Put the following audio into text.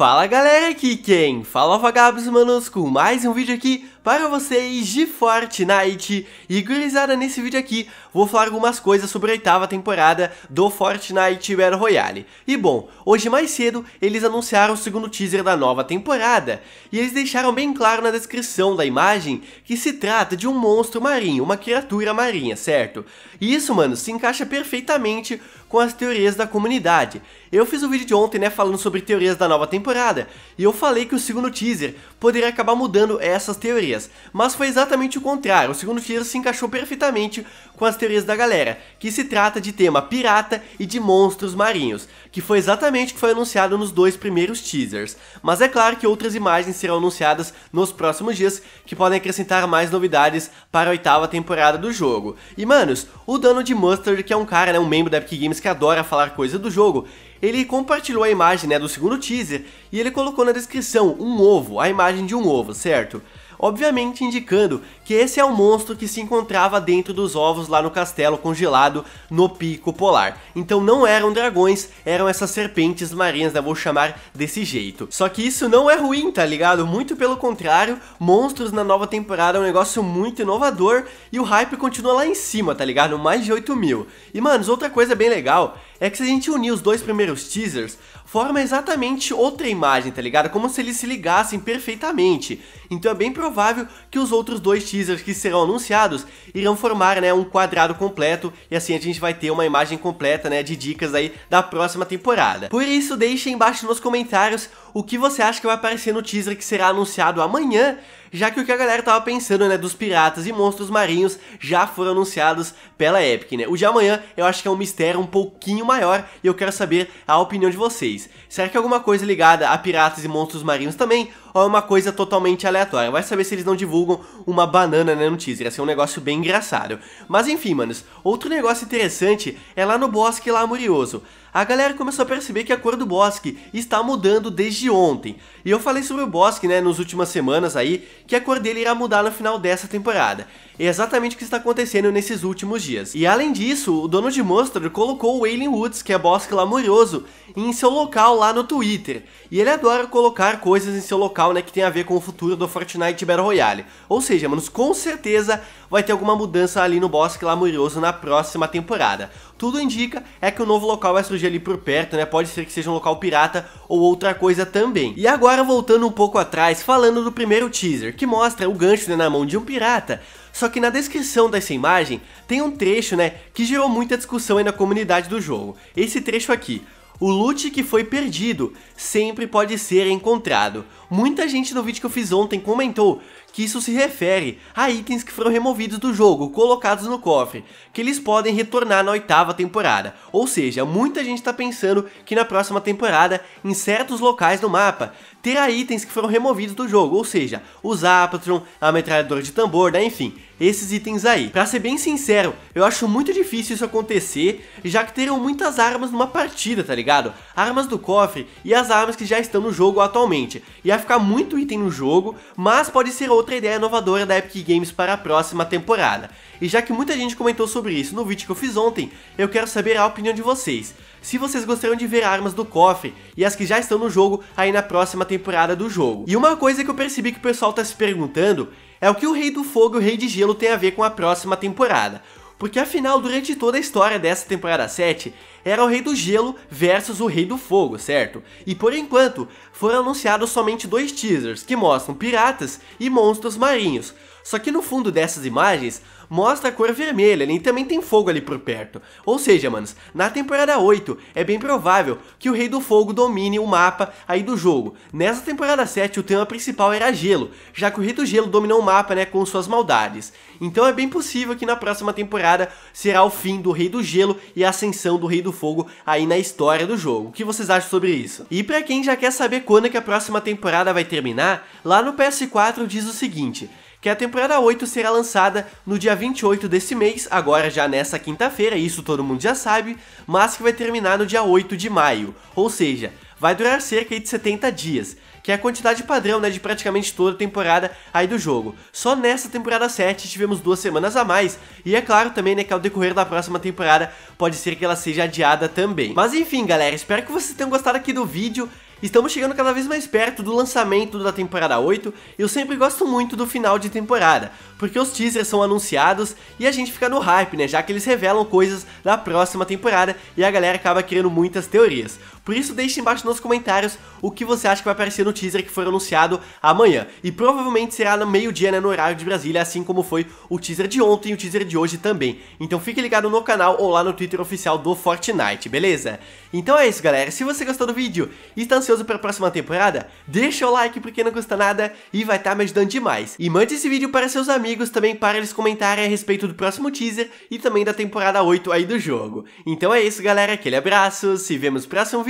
Fala galera, aqui quem? Fala vagabos manos com mais um vídeo aqui para vocês de Fortnite E gurizada, nesse vídeo aqui vou falar algumas coisas sobre a oitava temporada do Fortnite Battle Royale E bom, hoje mais cedo eles anunciaram o segundo teaser da nova temporada E eles deixaram bem claro na descrição da imagem que se trata de um monstro marinho, uma criatura marinha, certo? E isso mano, se encaixa perfeitamente com as teorias da comunidade Eu fiz o um vídeo de ontem né, falando sobre teorias da nova temporada temporada, e eu falei que o segundo teaser poderia acabar mudando essas teorias, mas foi exatamente o contrário, o segundo teaser se encaixou perfeitamente com as teorias da galera, que se trata de tema pirata e de monstros marinhos, que foi exatamente o que foi anunciado nos dois primeiros teasers. Mas é claro que outras imagens serão anunciadas nos próximos dias, que podem acrescentar mais novidades para a oitava temporada do jogo. E manos, o dano de Mustard, que é um cara, né, um membro da Epic Games que adora falar coisa do jogo, ele compartilhou a imagem né, do segundo teaser e ele colocou na descrição um ovo, a imagem de um ovo, certo? obviamente indicando que esse é o monstro que se encontrava dentro dos ovos lá no castelo congelado no Pico Polar. Então não eram dragões, eram essas serpentes marinhas, né? vou chamar desse jeito. Só que isso não é ruim, tá ligado? Muito pelo contrário, monstros na nova temporada é um negócio muito inovador e o hype continua lá em cima, tá ligado? Mais de 8 mil. E, manos, outra coisa bem legal é que se a gente unir os dois primeiros teasers, forma exatamente outra imagem, tá ligado? Como se eles se ligassem perfeitamente. Então é bem provável que os outros dois teasers que serão anunciados irão formar, né, um quadrado completo e assim a gente vai ter uma imagem completa, né, de dicas aí da próxima temporada. Por isso, deixe embaixo nos comentários o que você acha que vai aparecer no teaser que será anunciado amanhã já que o que a galera tava pensando, né, dos piratas e monstros marinhos já foram anunciados pela Epic, né? O de amanhã eu acho que é um mistério um pouquinho maior e eu quero saber a opinião de vocês. Será que é alguma coisa ligada a piratas e monstros marinhos também? ou é uma coisa totalmente aleatória. Vai saber se eles não divulgam uma banana né, no teaser, ia ser um negócio bem engraçado. Mas enfim, manos, outro negócio interessante é lá no bosque lá A galera começou a perceber que a cor do bosque está mudando desde ontem. E eu falei sobre o bosque, né, nas últimas semanas aí, que a cor dele irá mudar no final dessa temporada. É exatamente o que está acontecendo nesses últimos dias. E além disso, o dono de Monster colocou o Alien Woods, que é bosque lamurioso, em seu local lá no Twitter. E ele adora colocar coisas em seu local local, né, que tem a ver com o futuro do Fortnite Battle Royale. Ou seja, manos, com certeza vai ter alguma mudança ali no Bosque Lamurioso na próxima temporada. Tudo indica é que o um novo local vai surgir ali por perto, né, pode ser que seja um local pirata ou outra coisa também. E agora voltando um pouco atrás, falando do primeiro teaser, que mostra o gancho né, na mão de um pirata, só que na descrição dessa imagem tem um trecho, né, que gerou muita discussão aí na comunidade do jogo. Esse trecho aqui, o loot que foi perdido sempre pode ser encontrado. Muita gente no vídeo que eu fiz ontem comentou que isso se refere a itens que foram removidos do jogo, colocados no cofre, que eles podem retornar na oitava temporada. Ou seja, muita gente está pensando que na próxima temporada, em certos locais do mapa, terá itens que foram removidos do jogo, ou seja, o Zapatron, a metralhadora de tambor, né? enfim, esses itens aí. Pra ser bem sincero, eu acho muito difícil isso acontecer, já que terão muitas armas numa partida, tá ligado? Armas do cofre e as armas que já estão no jogo atualmente. Ia ficar muito item no jogo, mas pode ser outro outra ideia inovadora da Epic Games para a próxima temporada. E já que muita gente comentou sobre isso no vídeo que eu fiz ontem, eu quero saber a opinião de vocês. Se vocês gostariam de ver armas do cofre e as que já estão no jogo aí na próxima temporada do jogo. E uma coisa que eu percebi que o pessoal está se perguntando é o que o Rei do Fogo e o Rei de Gelo tem a ver com a próxima temporada. Porque afinal, durante toda a história dessa temporada 7, era o Rei do Gelo versus o Rei do Fogo, certo? E por enquanto, foram anunciados somente dois teasers que mostram piratas e monstros marinhos. Só que no fundo dessas imagens, mostra a cor vermelha né? e também tem fogo ali por perto. Ou seja, manos, na temporada 8 é bem provável que o Rei do Fogo domine o mapa aí do jogo. Nessa temporada 7 o tema principal era gelo, já que o Rei do Gelo dominou o mapa né, com suas maldades. Então é bem possível que na próxima temporada será o fim do Rei do Gelo e a ascensão do Rei do do fogo aí na história do jogo. O que vocês acham sobre isso? E para quem já quer saber quando é que a próxima temporada vai terminar, lá no PS4 diz o seguinte: que a temporada 8 será lançada no dia 28 desse mês, agora já nessa quinta-feira, isso todo mundo já sabe, mas que vai terminar no dia 8 de maio. Ou seja, vai durar cerca de 70 dias, que é a quantidade padrão né, de praticamente toda a temporada aí do jogo. Só nessa temporada 7 tivemos duas semanas a mais, e é claro também né, que ao decorrer da próxima temporada pode ser que ela seja adiada também. Mas enfim galera, espero que vocês tenham gostado aqui do vídeo, Estamos chegando cada vez mais perto do lançamento da temporada 8 e eu sempre gosto muito do final de temporada, porque os teasers são anunciados e a gente fica no hype, né? Já que eles revelam coisas da próxima temporada e a galera acaba criando muitas teorias. Por isso deixe embaixo nos comentários o que você acha que vai aparecer no teaser que foi anunciado amanhã. E provavelmente será no meio-dia, né, no horário de Brasília, assim como foi o teaser de ontem e o teaser de hoje também. Então fique ligado no canal ou lá no Twitter oficial do Fortnite, beleza? Então é isso, galera. Se você gostou do vídeo e está ansioso para a próxima temporada, deixa o like porque não custa nada e vai estar tá me ajudando demais. E mande esse vídeo para seus amigos também para eles comentarem a respeito do próximo teaser e também da temporada 8 aí do jogo. Então é isso, galera. Aquele abraço, se vemos no próximo vídeo